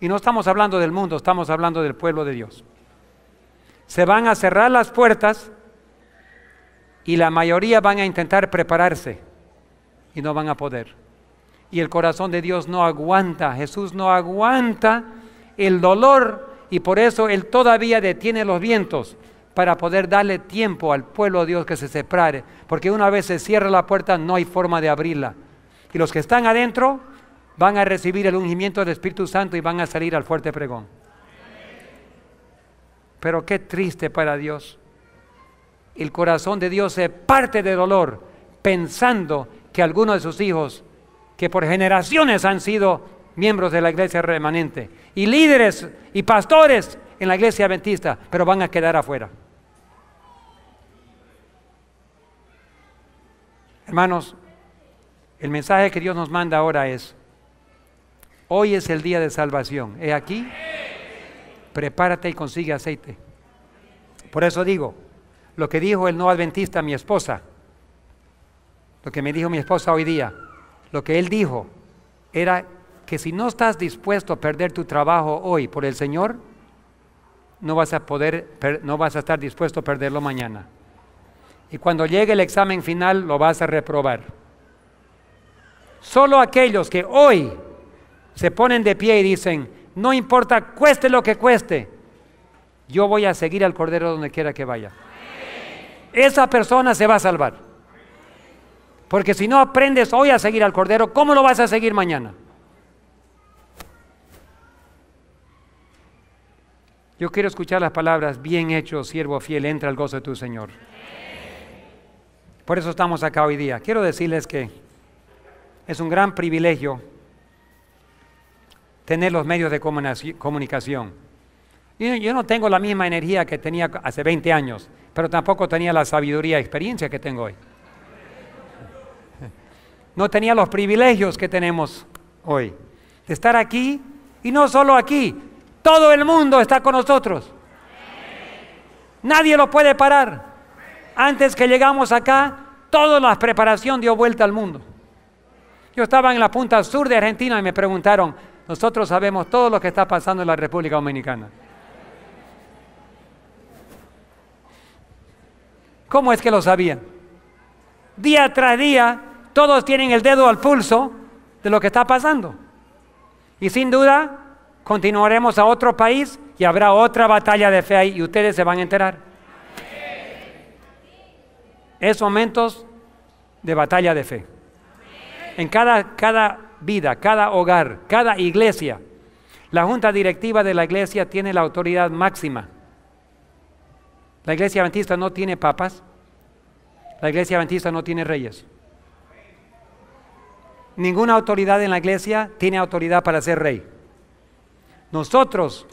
Y no estamos hablando del mundo, estamos hablando del pueblo de Dios. Se van a cerrar las puertas y la mayoría van a intentar prepararse y no van a poder y el corazón de Dios no aguanta, Jesús no aguanta el dolor y por eso Él todavía detiene los vientos para poder darle tiempo al pueblo de Dios que se separe, porque una vez se cierra la puerta no hay forma de abrirla. Y los que están adentro van a recibir el ungimiento del Espíritu Santo y van a salir al fuerte pregón. Pero qué triste para Dios. El corazón de Dios se parte de dolor pensando que alguno de sus hijos que por generaciones han sido miembros de la iglesia remanente, y líderes y pastores en la iglesia adventista, pero van a quedar afuera. Hermanos, el mensaje que Dios nos manda ahora es, hoy es el día de salvación. He aquí? Prepárate y consigue aceite. Por eso digo, lo que dijo el no adventista mi esposa, lo que me dijo mi esposa hoy día, lo que él dijo era que si no estás dispuesto a perder tu trabajo hoy por el Señor, no vas a poder, no vas a estar dispuesto a perderlo mañana. Y cuando llegue el examen final lo vas a reprobar. Solo aquellos que hoy se ponen de pie y dicen, no importa, cueste lo que cueste, yo voy a seguir al Cordero donde quiera que vaya. Esa persona se va a salvar. Porque si no aprendes hoy a seguir al Cordero, ¿cómo lo vas a seguir mañana? Yo quiero escuchar las palabras, bien hecho, siervo fiel, entra al gozo de tu Señor. Por eso estamos acá hoy día. Quiero decirles que es un gran privilegio tener los medios de comunicación. Yo no tengo la misma energía que tenía hace 20 años, pero tampoco tenía la sabiduría y experiencia que tengo hoy no tenía los privilegios que tenemos hoy. De estar aquí y no solo aquí, todo el mundo está con nosotros. Nadie lo puede parar. Antes que llegamos acá, toda la preparación dio vuelta al mundo. Yo estaba en la punta sur de Argentina y me preguntaron, nosotros sabemos todo lo que está pasando en la República Dominicana. ¿Cómo es que lo sabían? Día tras día todos tienen el dedo al pulso de lo que está pasando. Y sin duda, continuaremos a otro país y habrá otra batalla de fe ahí y ustedes se van a enterar. Es momentos de batalla de fe. En cada, cada vida, cada hogar, cada iglesia, la junta directiva de la iglesia tiene la autoridad máxima. La iglesia adventista no tiene papas, la iglesia adventista no tiene reyes. Ninguna autoridad en la iglesia tiene autoridad para ser rey. Nosotros,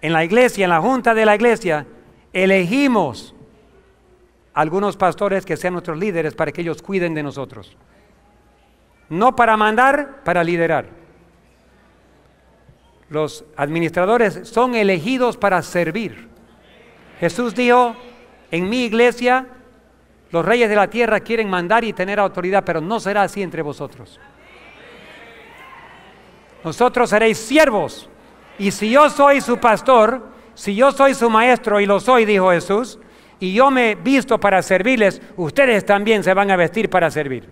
en la iglesia, en la junta de la iglesia, elegimos algunos pastores que sean nuestros líderes para que ellos cuiden de nosotros. No para mandar, para liderar. Los administradores son elegidos para servir. Jesús dijo, en mi iglesia los reyes de la tierra quieren mandar y tener autoridad, pero no será así entre vosotros. Nosotros seréis siervos. Y si yo soy su pastor, si yo soy su maestro, y lo soy, dijo Jesús, y yo me he visto para servirles, ustedes también se van a vestir para servir.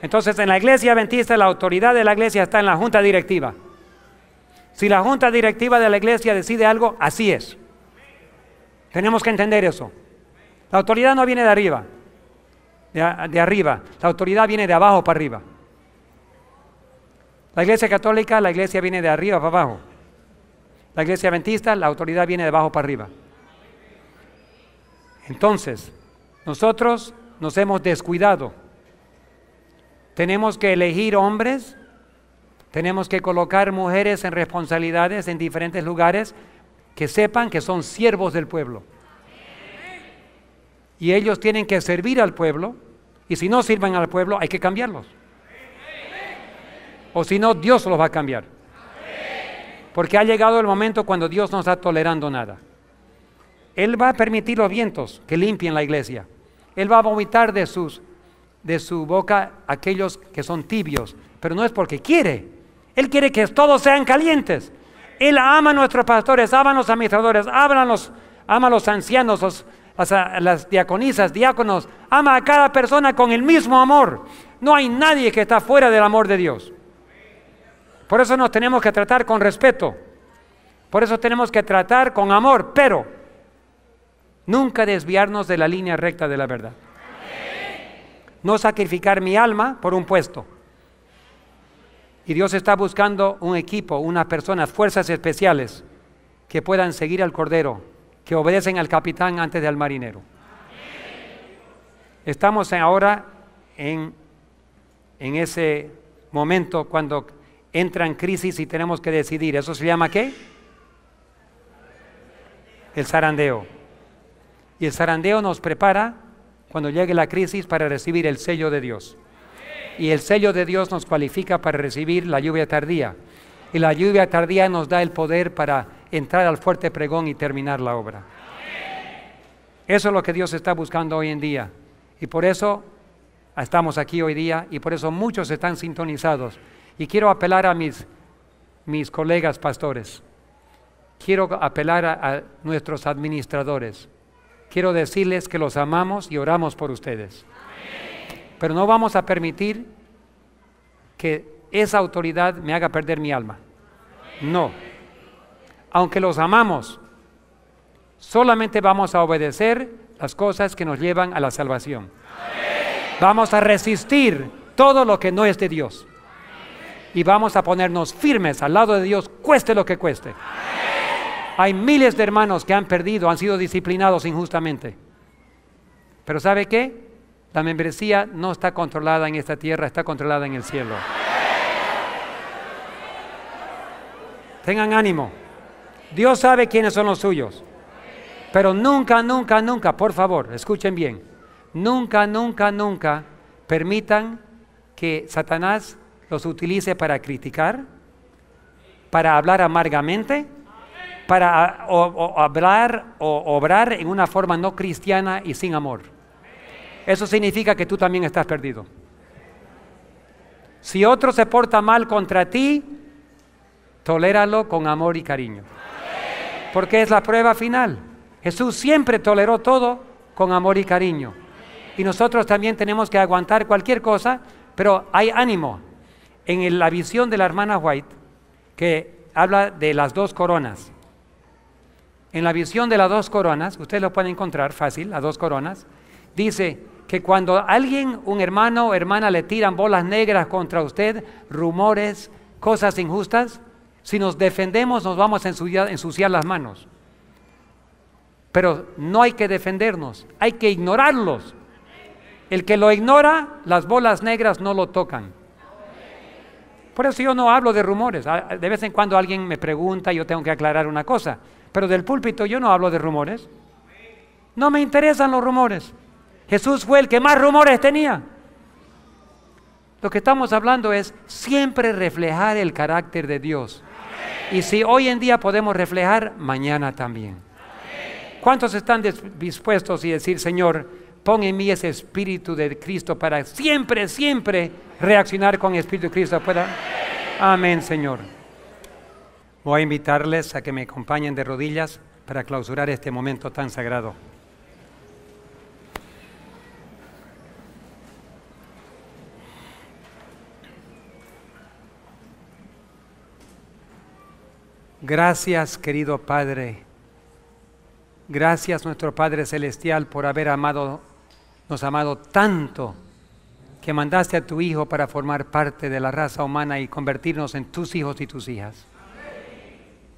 Entonces, en la iglesia adventista, la autoridad de la iglesia está en la junta directiva. Si la junta directiva de la iglesia decide algo, así es. Tenemos que entender eso. La autoridad no viene de arriba, de arriba. La autoridad viene de abajo para arriba. La iglesia católica, la iglesia viene de arriba para abajo. La iglesia adventista, la autoridad viene de abajo para arriba. Entonces, nosotros nos hemos descuidado. Tenemos que elegir hombres, tenemos que colocar mujeres en responsabilidades en diferentes lugares que sepan que son siervos del pueblo. Y ellos tienen que servir al pueblo, y si no sirven al pueblo hay que cambiarlos. O si no, Dios los va a cambiar. Porque ha llegado el momento cuando Dios no está tolerando nada. Él va a permitir los vientos que limpien la iglesia. Él va a vomitar de, sus, de su boca aquellos que son tibios. Pero no es porque quiere. Él quiere que todos sean calientes. Él ama a nuestros pastores, ama a los administradores, ama a los, ama a los ancianos, las, las diaconisas, diáconos. Ama a cada persona con el mismo amor. No hay nadie que está fuera del amor de Dios. Por eso nos tenemos que tratar con respeto. Por eso tenemos que tratar con amor, pero nunca desviarnos de la línea recta de la verdad. No sacrificar mi alma por un puesto. Y Dios está buscando un equipo, unas personas, fuerzas especiales que puedan seguir al Cordero, que obedecen al capitán antes del marinero. Estamos ahora en, en ese momento cuando entra en crisis y tenemos que decidir. ¿Eso se llama qué? El zarandeo. Y el zarandeo nos prepara cuando llegue la crisis para recibir el sello de Dios. Y el sello de Dios nos cualifica para recibir la lluvia tardía. Y la lluvia tardía nos da el poder para entrar al fuerte pregón y terminar la obra. Eso es lo que Dios está buscando hoy en día. Y por eso estamos aquí hoy día y por eso muchos están sintonizados. Y quiero apelar a mis, colegas pastores, quiero apelar a nuestros administradores, quiero decirles que los amamos y oramos por ustedes. Pero no vamos a permitir que esa autoridad me haga perder mi alma. No. Aunque los amamos, solamente vamos a obedecer las cosas que nos llevan a la salvación. Vamos a resistir todo lo que no es de Dios y vamos a ponernos firmes al lado de Dios, cueste lo que cueste. Hay miles de hermanos que han perdido, han sido disciplinados injustamente. Pero ¿sabe qué? La membresía no está controlada en esta tierra, está controlada en el cielo. Tengan ánimo. Dios sabe quiénes son los suyos. Pero nunca, nunca, nunca, por favor, escuchen bien, nunca, nunca, nunca permitan que Satanás los utilice para criticar, para hablar amargamente, para hablar o obrar en una forma no cristiana y sin amor. Eso significa que tú también estás perdido. Si otro se porta mal contra ti, toléralo con amor y cariño. Porque es la prueba final. Jesús siempre toleró todo con amor y cariño. Y nosotros también tenemos que aguantar cualquier cosa, pero hay ánimo, en la visión de la hermana White, que habla de las dos coronas, en la visión de las dos coronas, ustedes lo pueden encontrar fácil, las dos coronas, dice que cuando alguien, un hermano o hermana le tiran bolas negras contra usted, rumores, cosas injustas, si nos defendemos nos vamos a ensuciar, ensuciar las manos. Pero no hay que defendernos, hay que ignorarlos. El que lo ignora, las bolas negras no lo tocan. Por eso yo no hablo de rumores. Ah, de vez en cuando alguien me pregunta yo tengo que aclarar una cosa. Pero del púlpito yo no hablo de rumores. No me interesan los rumores. Jesús fue el que más rumores tenía. Lo que estamos hablando es siempre reflejar el carácter de Dios. Y si hoy en día podemos reflejar, mañana también. ¿Cuántos están dispuestos y decir, Señor, pon en mí ese espíritu de Cristo para siempre, siempre reaccionar con el espíritu de Cristo. ¿Pueda? Amén, Señor. Voy a invitarles a que me acompañen de rodillas para clausurar este momento tan sagrado. Gracias, querido Padre. Gracias, nuestro Padre Celestial, por haber amado amado tanto que mandaste a tu Hijo para formar parte de la raza humana y convertirnos en tus hijos y tus hijas.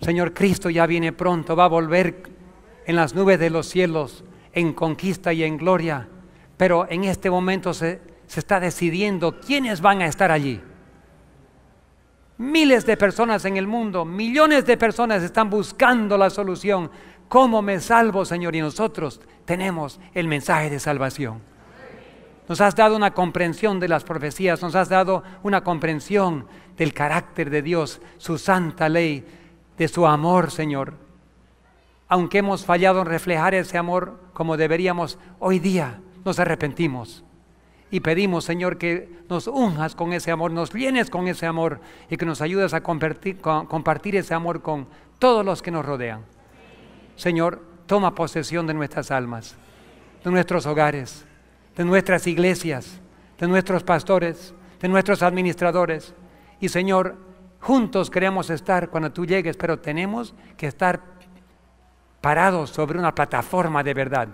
Señor Cristo ya viene pronto, va a volver en las nubes de los cielos, en conquista y en gloria, pero en este momento se, se está decidiendo quiénes van a estar allí. Miles de personas en el mundo, millones de personas están buscando la solución ¿Cómo me salvo, Señor? Y nosotros tenemos el mensaje de salvación. Nos has dado una comprensión de las profecías, nos has dado una comprensión del carácter de Dios, su santa ley, de su amor, Señor. Aunque hemos fallado en reflejar ese amor como deberíamos, hoy día nos arrepentimos y pedimos, Señor, que nos unjas con ese amor, nos llenes con ese amor y que nos ayudes a compartir, compartir ese amor con todos los que nos rodean. Señor, toma posesión de nuestras almas, de nuestros hogares, de nuestras iglesias, de nuestros pastores, de nuestros administradores. Y Señor, juntos queremos estar cuando tú llegues, pero tenemos que estar parados sobre una plataforma de verdad.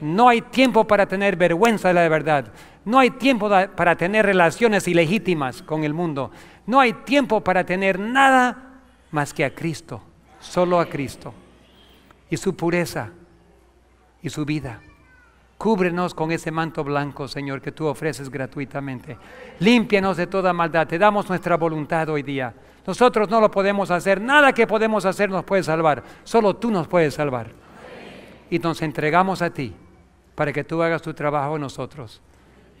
No hay tiempo para tener vergüenza de la verdad. No hay tiempo para tener relaciones ilegítimas con el mundo. No hay tiempo para tener nada más que a Cristo, solo a Cristo y su pureza y su vida. Cúbrenos con ese manto blanco, Señor, que tú ofreces gratuitamente. Límpianos de toda maldad. Te damos nuestra voluntad hoy día. Nosotros no lo podemos hacer. Nada que podemos hacer nos puede salvar. Solo tú nos puedes salvar. Y nos entregamos a ti para que tú hagas tu trabajo en nosotros.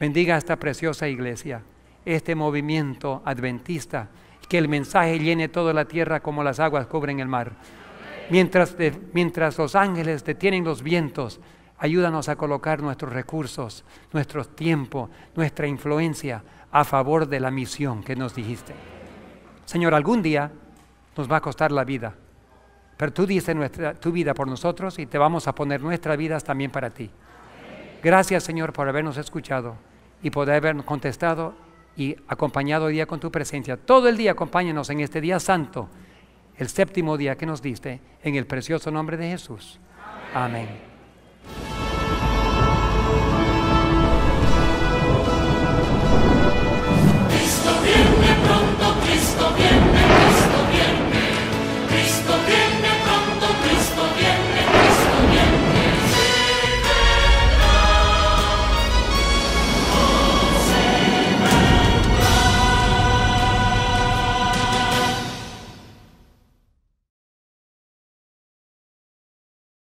Bendiga esta preciosa iglesia, este movimiento adventista, que el mensaje llene toda la tierra como las aguas cubren el mar. Mientras, los ángeles detienen los vientos, ayúdanos a colocar nuestros recursos, nuestro tiempo, nuestra influencia a favor de la misión que nos dijiste. Señor, algún día nos va a costar la vida, pero tú dices tu vida por nosotros y te vamos a poner nuestras vidas también para ti. Gracias, Señor, por habernos escuchado y por habernos contestado y acompañado hoy día con tu presencia. Todo el día acompáñanos en este día santo el séptimo día que nos diste, en el precioso nombre de Jesús. Amén.